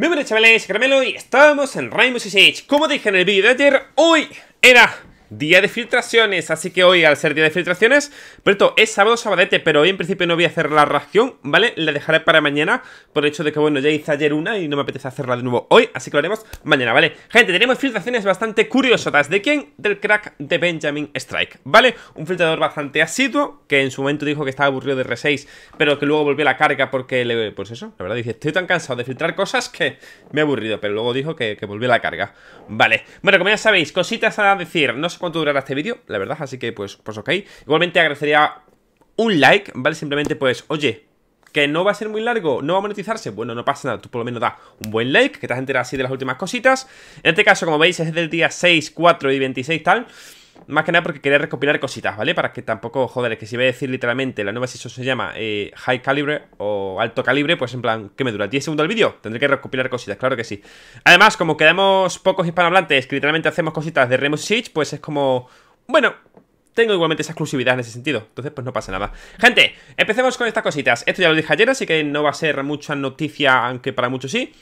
Muy buenas chavales, Caramelo y estamos en Rainbow Six Siege Como dije en el vídeo de ayer, hoy era día de filtraciones. Así que hoy, al ser día de filtraciones, esto es sábado, sabadete, pero hoy en principio no voy a hacer la reacción, ¿vale? La dejaré para mañana, por el hecho de que, bueno, ya hice ayer una y no me apetece hacerla de nuevo hoy, así que lo haremos mañana, ¿vale? Gente, tenemos filtraciones bastante curiosas. ¿De quién? Del crack de Benjamin Strike, ¿vale? Un filtrador bastante asiduo, que en su momento dijo que estaba aburrido de R6, pero que luego volvió a la carga porque, le, pues eso, la verdad, dice, estoy tan cansado de filtrar cosas que me he aburrido, pero luego dijo que, volvió a la carga. Vale, bueno, como ya sabéis, cositas a decir, no sé cuánto durará este vídeo, la verdad, así que pues, pues ok. Igualmente agradecería un like, ¿vale? Simplemente pues, oye, que no va a ser muy largo, no va a monetizarse, bueno, no pasa nada, tú por lo menos da un buen like, que te has enterado así de las últimas cositas. En este caso, como veis, es del día 6, 4 y 26 tal. Más que nada porque quería recopilar cositas, ¿vale? Para que tampoco, joder, que si voy a decir literalmente la nueva season se llama eh, High Calibre o Alto Calibre, pues en plan, ¿qué me dura? ¿10 segundos el vídeo? Tendré que recopilar cositas, claro que sí. Además, como quedamos pocos hispanohablantes que literalmente hacemos cositas de Remus Siege, pues es como... Bueno, tengo igualmente esa exclusividad en ese sentido. Entonces, pues no pasa nada. Gente, empecemos con estas cositas. Esto ya lo dije ayer, así que no va a ser mucha noticia, aunque para muchos sí.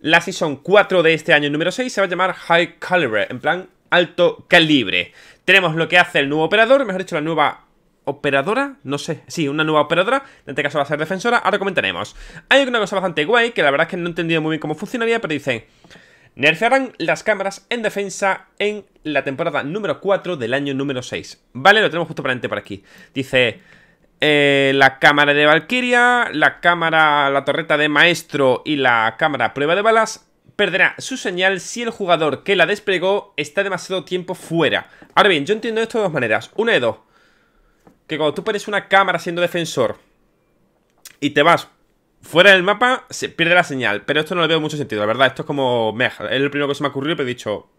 La Season 4 de este año número 6 se va a llamar High Calibre, en plan alto calibre. Tenemos lo que hace el nuevo operador, mejor dicho, la nueva operadora, no sé, sí, una nueva operadora, en este caso va a ser defensora, ahora comentaremos. Hay una cosa bastante guay, que la verdad es que no he entendido muy bien cómo funcionaría, pero dice, Nerfearán las cámaras en defensa en la temporada número 4 del año número 6. Vale, lo tenemos justo para por aquí. Dice... Eh, la cámara de Valkyria, la cámara, la torreta de maestro y la cámara prueba de balas perderá su señal si el jugador que la desplegó está demasiado tiempo fuera. Ahora bien, yo entiendo esto de dos maneras. Una de dos. Que cuando tú pones una cámara siendo defensor y te vas fuera del mapa, se pierde la señal. Pero esto no le veo mucho sentido, la verdad. Esto es como... Meh, es lo primero que se me ha ocurrido, pero he dicho...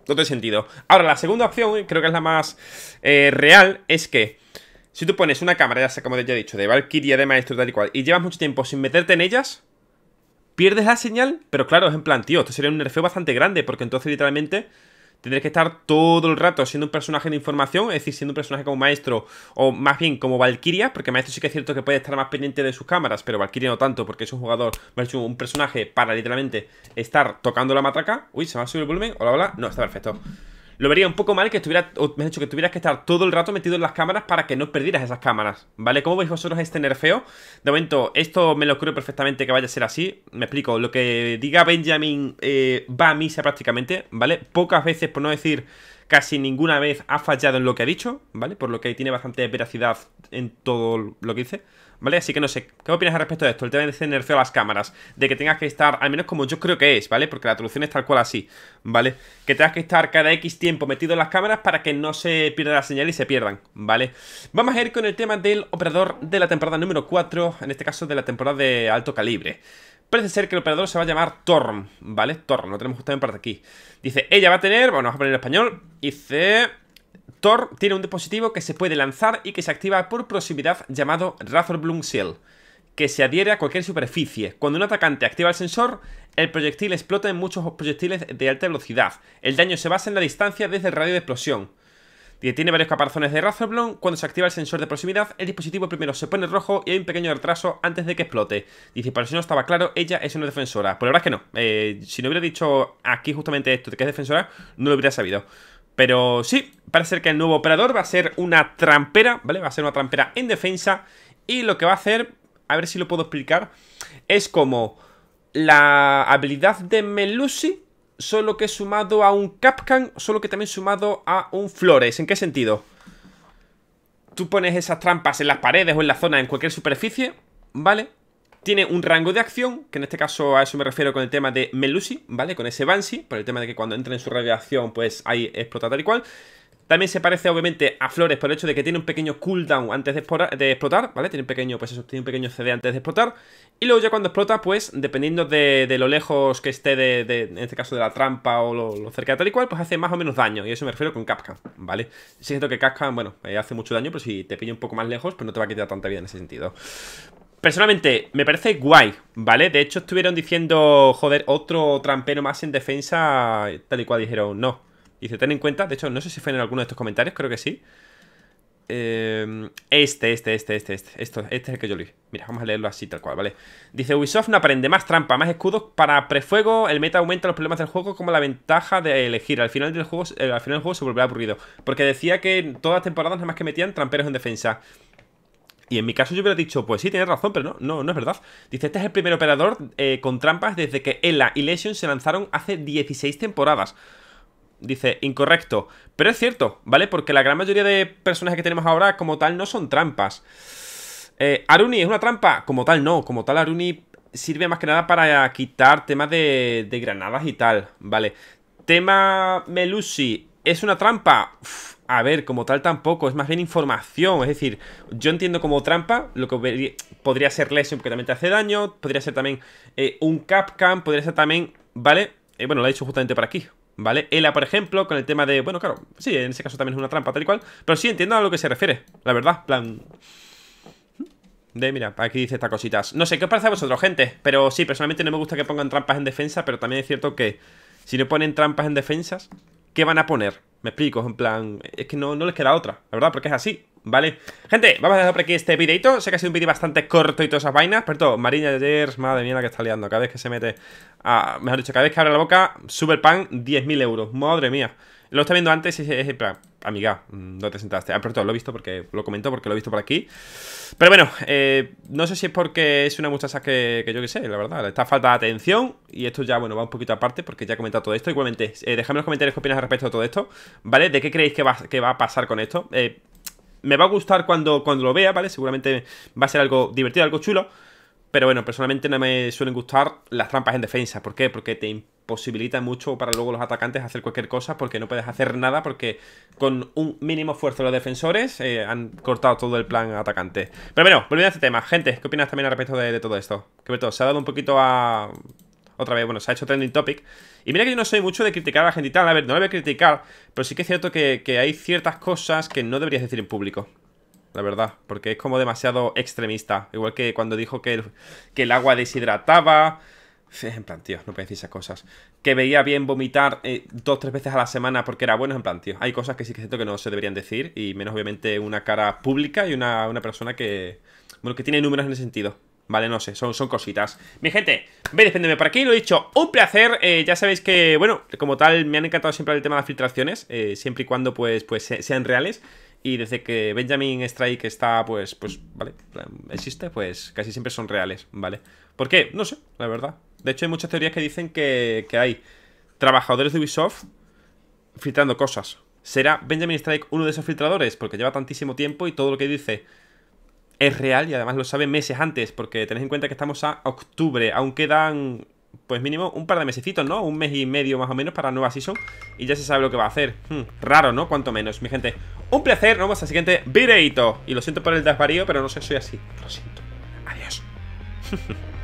No tiene sentido. Ahora, la segunda opción, creo que es la más eh, real, es que... Si tú pones una cámara, ya sea como ya he dicho, de Valkyria, de Maestro, tal y cual, y llevas mucho tiempo sin meterte en ellas, pierdes la señal, pero claro, es en plan, tío, esto sería un nerfeo bastante grande, porque entonces literalmente tendrías que estar todo el rato siendo un personaje de información, es decir, siendo un personaje como maestro, o más bien como Valkyria, porque maestro sí que es cierto que puede estar más pendiente de sus cámaras, pero Valkyria no tanto, porque es un jugador, un personaje para literalmente estar tocando la matraca. Uy, se va a subir el volumen, hola, hola, no, está perfecto. Lo vería un poco mal que estuviera, que tuvieras que estar todo el rato metido en las cámaras para que no perdieras esas cámaras, ¿vale? ¿Cómo veis vosotros este nerfeo? De momento, esto me lo creo perfectamente que vaya a ser así. Me explico, lo que diga Benjamin eh, va a misa prácticamente, ¿vale? Pocas veces, por no decir casi ninguna vez, ha fallado en lo que ha dicho, ¿vale? Por lo que tiene bastante veracidad en todo lo que dice. ¿vale? Así que no sé, ¿qué opinas al respecto de esto? El tema de ese a las cámaras, de que tengas que estar, al menos como yo creo que es, ¿vale? Porque la traducción es tal cual así, ¿vale? Que tengas que estar cada X tiempo metido en las cámaras para que no se pierda la señal y se pierdan, ¿vale? Vamos a ir con el tema del operador de la temporada número 4, en este caso de la temporada de alto calibre. Parece ser que el operador se va a llamar Torm, ¿vale? Torm, lo tenemos justamente por aquí. Dice, ella va a tener, bueno, vamos a poner en español, dice... Thor tiene un dispositivo que se puede lanzar y que se activa por proximidad llamado Bloom Seal, que se adhiere a cualquier superficie. Cuando un atacante activa el sensor, el proyectil explota en muchos proyectiles de alta velocidad. El daño se basa en la distancia desde el radio de explosión. Tiene varios caparazones de Bloom. Cuando se activa el sensor de proximidad, el dispositivo primero se pone rojo y hay un pequeño retraso antes de que explote. Dice, para si no estaba claro, ella es una defensora. Pues la verdad es que no. Eh, si no hubiera dicho aquí justamente esto de que es defensora, no lo hubiera sabido. Pero sí, parece que el nuevo operador va a ser una trampera, ¿vale? Va a ser una trampera en defensa y lo que va a hacer, a ver si lo puedo explicar, es como la habilidad de Melusi, solo que sumado a un Capcan, solo que también sumado a un Flores. ¿En qué sentido? Tú pones esas trampas en las paredes o en la zona, en cualquier superficie, ¿vale? Tiene un rango de acción, que en este caso a eso me refiero con el tema de Melusi, ¿vale? Con ese Banshee, por el tema de que cuando entra en su radiación pues ahí explota tal y cual. También se parece obviamente a Flores por el hecho de que tiene un pequeño cooldown antes de, explotar, ¿vale? Tiene un pequeño, pues eso, tiene un pequeño CD antes de explotar. Y luego ya cuando explota, pues, dependiendo de, lo lejos que esté de, en este caso, de la trampa o lo, cerca de tal y cual, pues hace más o menos daño. Y eso me refiero con Capcan, ¿vale? Siento que Capcan, bueno, eh, hace mucho daño, pero si te pilla un poco más lejos, pues no te va a quitar tanta vida en ese sentido. Personalmente, me parece guay, ¿vale? De hecho, estuvieron diciendo, joder, otro trampero más en defensa, tal y cual dijeron, no. Dice, ten en cuenta, de hecho, no sé si fue en alguno de estos comentarios, creo que sí. este, este, este, este, este. este es el que yo leí. Mira, vamos a leerlo así, tal cual, ¿vale? Dice: Ubisoft no aprende más trampa, más escudos para prefuego. El meta aumenta los problemas del juego como la ventaja de elegir. Al final del juego, al final del juego se volverá aburrido. Porque decía que todas las temporadas nada más que metían tramperos en defensa. Y en mi caso yo hubiera dicho, pues sí, tienes razón, pero no, no, no es verdad. Dice, este es el primer operador eh, con trampas desde que Ella y Lesion se lanzaron hace 16 temporadas. Dice, incorrecto. Pero es cierto, ¿vale? Porque la gran mayoría de personajes que tenemos ahora como tal no son trampas. Eh, Aruni es una trampa, como tal no, como tal Aruni sirve más que nada para quitar temas de, granadas y tal, ¿vale? Tema Melusi, ¿es una trampa? a ver como tal tampoco, es más bien información. Es decir, yo entiendo como trampa lo que podría ser lesión porque también te hace daño, podría ser también eh, un Capcam, podría ser también, ¿vale? Eh, bueno, lo he dicho justamente por aquí, ¿vale? Ela, por ejemplo, con el tema de, bueno, claro, sí, en ese caso también es una trampa, tal y cual, pero sí entiendo a lo que se refiere, la verdad, plan... De, mira, aquí dice estas cositas. No sé, ¿qué os parece a vosotros, gente? Pero sí, personalmente no me gusta que pongan trampas en defensa, pero también es cierto que si no ponen trampas en defensas, ¿qué van a poner? Me explico, en plan, es que no, les queda otra, la verdad, porque es así. ¿vale? Gente, vamos a dejar por aquí este videito. Sé que ha sido un vídeo bastante corto y todas esas vainas, pero todo, Marina Jers, madre mía la que está liando. Cada vez que se mete a, mejor dicho, cada vez que abre la boca, super pan 10.000 euros. Madre mía. Lo está viendo antes y es plan, amiga, mm, no te sentaste. Ah, pero todo, lo he visto porque, lo comento porque lo he visto por aquí. Pero bueno, eh, no sé si es porque es una muchacha que, que yo qué sé, la verdad, le está falta de atención y esto ya, bueno, va un poquito aparte porque ya he comentado todo esto. Igualmente, eh, dejadme en los comentarios qué opinas al respecto de todo esto, ¿vale? ¿De qué creéis que va, que va a pasar con esto? Eh, me va a gustar cuando, cuando lo vea, ¿vale? Seguramente va a ser algo divertido, algo chulo. Pero bueno, personalmente no me suelen gustar las trampas en defensa. ¿Por qué? Porque te imposibilita mucho para luego los atacantes hacer cualquier cosa, porque no puedes hacer nada, porque con un mínimo esfuerzo los defensores eh, han cortado todo el plan atacante. Pero bueno, volviendo a este tema. Gente, ¿qué opinas también al respecto de, todo esto? Que todo, se ha dado un poquito a otra vez, bueno, se ha hecho trending topic. Y mira que yo no soy mucho de criticar a la gente tal, a ver, no la voy a criticar, pero sí que es cierto que, hay ciertas cosas que no deberías decir en público. La verdad, porque es como demasiado extremista. Igual que cuando dijo que el, agua deshidrataba. En plan, tío, no puede decir esas cosas. Que veía bien vomitar eh, dos o tres veces a la semana porque era bueno, en plan, tío. Hay cosas que sí que siento que no se deberían decir. Y menos, obviamente, una cara pública y una, una persona que. Bueno, que tiene números en ese sentido. Vale, no sé, son, son cositas Mi gente, ve despéndeme por aquí, lo he dicho, un placer eh, Ya sabéis que, bueno, como tal Me han encantado siempre el tema de las filtraciones eh, Siempre y cuando, pues, pues sean reales y desde que Benjamin Strike está, pues, pues, vale, existe, pues casi siempre son reales, ¿vale? ¿Por qué? No sé, la verdad. De hecho, hay muchas teorías que dicen que, que hay trabajadores de Ubisoft filtrando cosas. ¿Será Benjamin Strike uno de esos filtradores? Porque lleva tantísimo tiempo y todo lo que dice es real y además lo sabe meses antes, porque tenéis en cuenta que estamos a octubre, aún quedan pues mínimo un par de mesecitos, ¿no? Un mes y medio más o menos para nueva season y ya se sabe lo que va a hacer. Hmm, raro, ¿no? Cuanto menos, mi gente. Un placer, nos vemos al siguiente videito. Y lo siento por el desvarío, pero no sé, soy así. Lo siento. Adiós.